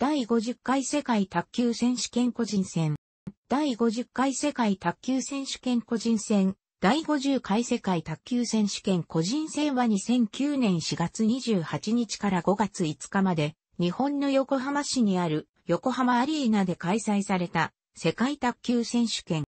第50回世界卓球選手権個人戦、第50回世界卓球選手権個人戦、第50回世界卓球選手権個人戦は2009年4月28日から5月5日まで、日本の横浜市にある横浜アリーナで開催された世界卓球選手権。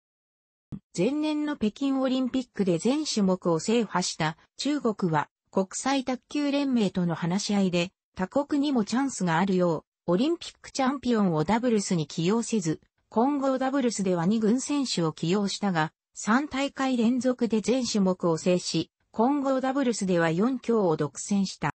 前年の北京オリンピックで全種目を制覇した中国は国際卓球連盟との話し合いで他国にもチャンスがあるようオリンピックチャンピオンをダブルスに起用せず、混合ダブルスでは2軍選手を起用したが、3大会連続で全種目を制し、混合ダブルスでは4強を独占した。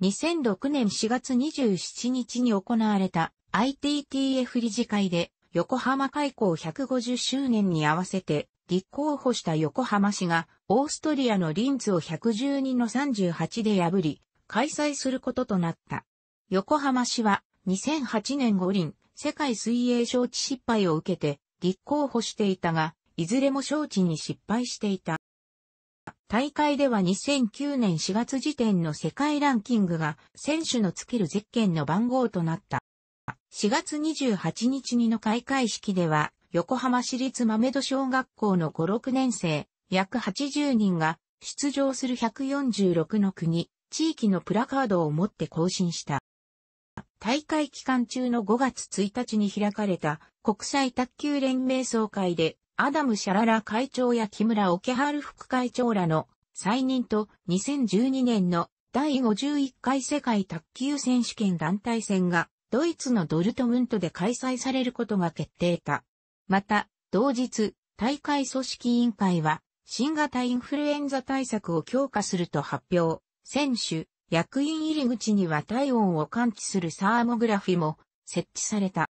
2006年4月27日に行われた ITTF 理事会で横浜開港150周年に合わせて立候補した横浜市がオーストリアのリンツを112の38で破り開催することとなった。横浜市は2008年五輪世界水泳招致失敗を受けて立候補していたが、いずれも招致に失敗していた。大会では2009年4月時点の世界ランキングが選手のつけるゼッケンの番号となった。4月28日にの開会式では、横浜市立豆戸小学校の5、6年生、約80人が出場する146の国、地域のプラカードを持って更新した。大会期間中の5月1日に開かれた国際卓球連盟総会で、アダム・シャララ会長や木村オケハル副会長らの再任と2012年の第51回世界卓球選手権団体戦がドイツのドルトムントで開催されることが決定た。また、同日、大会組織委員会は新型インフルエンザ対策を強化すると発表。選手、役員入り口には体温を感知するサーモグラフィも設置された。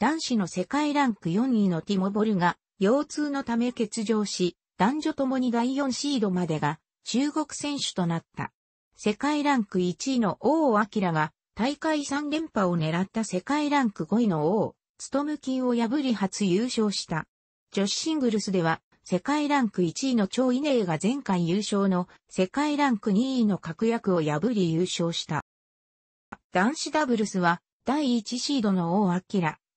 男子の世界ランク4位のティモボルが腰痛のため欠場し、男女ともに第4シードまでが中国選手となった。世界ランク1位の王明が大会3連覇を狙った世界ランク5位の王、ツトムキンを破り初優勝した。女子シングルスでは世界ランク1位の超イネイが前回優勝の世界ランク2位の確約を破り優勝した。男子ダブルスは第1シードの王明、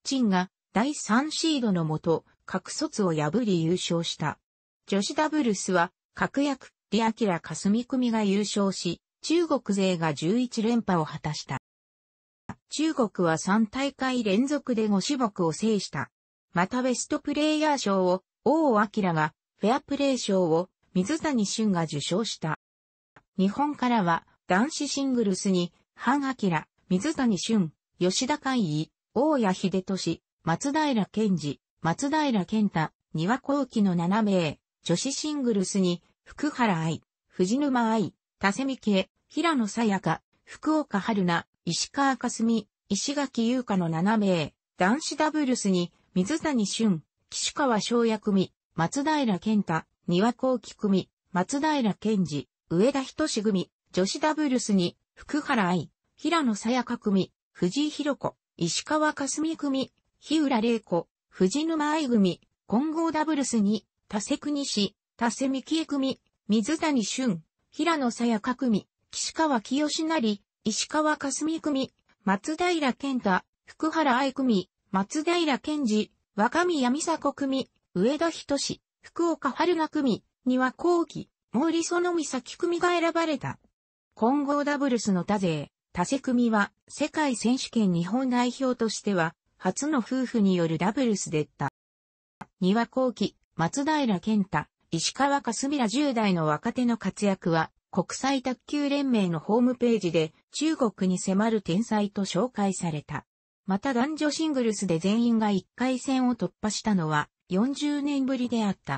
陳が第3シードのもと、格卒を破り優勝した。女子ダブルスは、格役、カスミ組が優勝し、中国勢が11連覇を果たした。中国は3大会連続で5種目を制した。またベストプレイヤー賞を王明がフェアプレー賞を水谷俊が受賞した。日本からは男子シングルスに、半明、水谷俊、吉田海井、大谷秀俊、松平健二、松平健太、丹羽幸喜の7名、女子シングルスに、福原愛、藤沼愛、田瀬美恵、平野さやか、福岡春菜、石川佳純、石垣優香の7名、男子ダブルスに、水谷俊、岸川翔也組、松平健太、庭幸喜組、松平健二、上田仁志組、女子ダブルスに、福原愛、平野さやか組、藤井博子、石川すみ組、日浦玲子、藤沼愛組、混合ダブルスに、多瀬国氏、多瀬希恵組、水谷俊、平野さやか組、岸川清成、石川すみ組、松平健太、福原愛組、松平健二、若宮美佐子組、上田仁志、福岡春奈組、には後期、毛利園美咲組が選ばれた。混合ダブルスの多勢、多勢組は、世界選手権日本代表としては、初の夫婦によるダブルスでった。丹羽後期、松平健太、石川かすみら10代の若手の活躍は、国際卓球連盟のホームページで中国に迫る天才と紹介された。また男女シングルスで全員が1回戦を突破したのは40年ぶりであった。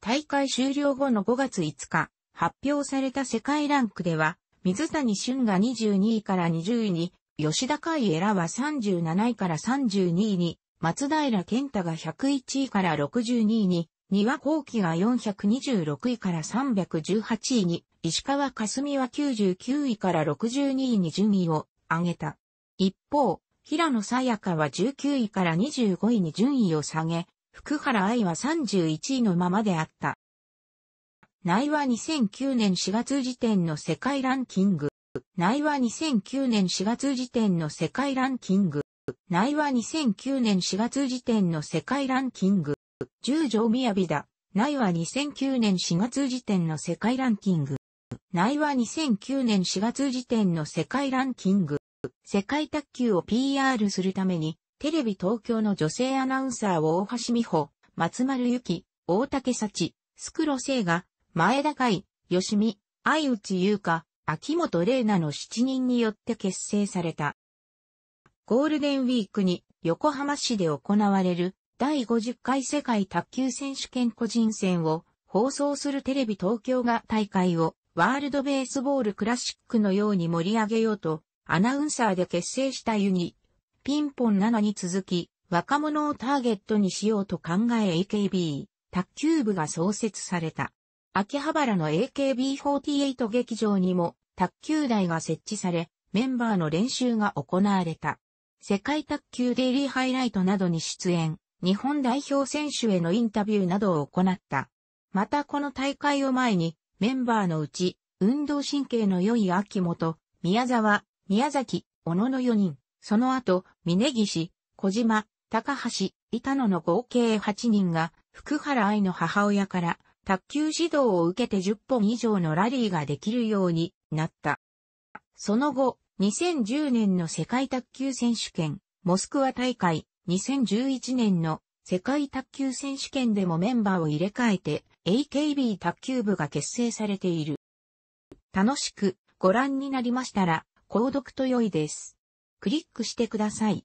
大会終了後の5月5日、発表された世界ランクでは、水谷俊が22位から20位に、吉田海エラは37位から32位に、松平健太が101位から62位に、丹羽幸喜が426位から318位に、石川佳純は99位から62位に順位を上げた。一方、平野さやかは19位から25位に順位を下げ、福原愛は31位のままであった。内は2009年4月時点の世界ランキング。内は2009年4月時点の世界ランキング。内は2009年4月時点の世界ランキング。十条みやびだ。内は2009年4月時点の世界ランキング。内は2009年4月時点の世界ランキング。世界卓球を PR するために、テレビ東京の女性アナウンサーを大橋美穂、松丸由紀、大竹幸、スクロセイが、前田海、吉見、相内優香、秋元玲奈の7人によって結成された。ゴールデンウィークに横浜市で行われる第50回世界卓球選手権個人戦を放送するテレビ東京が大会をワールドベースボールクラシックのように盛り上げようとアナウンサーで結成したユニ、ピンポン7に続き、若者をターゲットにしようと考え AKB、卓球部が創設された。秋葉原の AKB48 劇場にも卓球台が設置され、メンバーの練習が行われた。世界卓球デイリーハイライトなどに出演、日本代表選手へのインタビューなどを行った。またこの大会を前に、メンバーのうち、運動神経の良い秋元、宮沢、宮崎、小野の4人、その後、峯岸、小島、高橋、板野の合計8人が、福原愛の母親から、卓球指導を受けて10本以上のラリーができるようになった。その後、2010年の世界卓球選手権、モスクワ大会、2011年の世界卓球選手権でもメンバーを入れ替えて、AKB 卓球部が結成されている。楽しくご覧になりましたら、購読と良いです。クリックしてください。